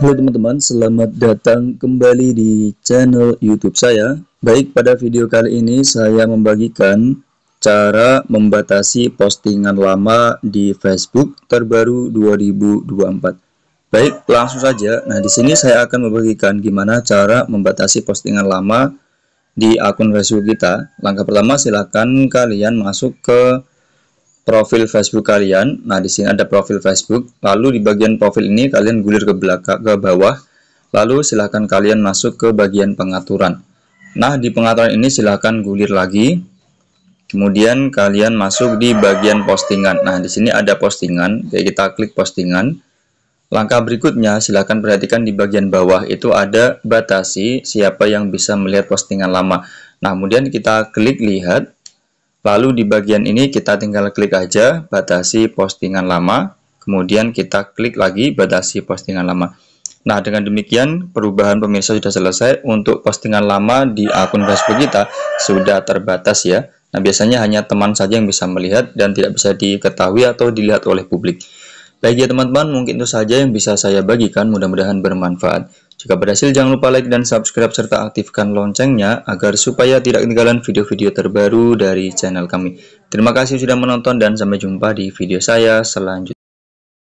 Halo teman-teman, selamat datang kembali di channel YouTube saya. Baik, pada video kali ini saya membagikan cara membatasi postingan lama di Facebook terbaru 2024. Baik, langsung saja. Nah, di sini saya akan membagikan gimana cara membatasi postingan lama di akun Facebook kita. Langkah pertama, silahkan kalian masuk ke profil Facebook kalian. Nah, di sini ada profil Facebook. Lalu di bagian profil ini kalian gulir ke belakang ke bawah. Lalu silahkan kalian masuk ke bagian pengaturan. Nah, di pengaturan ini silahkan gulir lagi. Kemudian kalian masuk di bagian postingan. Nah, di sini ada postingan. Jadi kita klik postingan. Langkah berikutnya, silahkan perhatikan di bagian bawah itu ada batasi siapa yang bisa melihat postingan lama. Nah, kemudian kita klik lihat. Lalu di bagian ini kita tinggal klik aja batasi postingan lama, kemudian kita klik lagi batasi postingan lama. Nah, dengan demikian perubahan pemirsa sudah selesai untuk postingan lama di akun Facebook kita sudah terbatas ya. Nah, biasanya hanya teman saja yang bisa melihat dan tidak bisa diketahui atau dilihat oleh publik. Baik ya teman-teman, mungkin itu saja yang bisa saya bagikan, mudah-mudahan bermanfaat. Jika berhasil jangan lupa like dan subscribe serta aktifkan loncengnya agar supaya tidak ketinggalan video-video terbaru dari channel kami. Terima kasih sudah menonton dan sampai jumpa di video saya selanjutnya.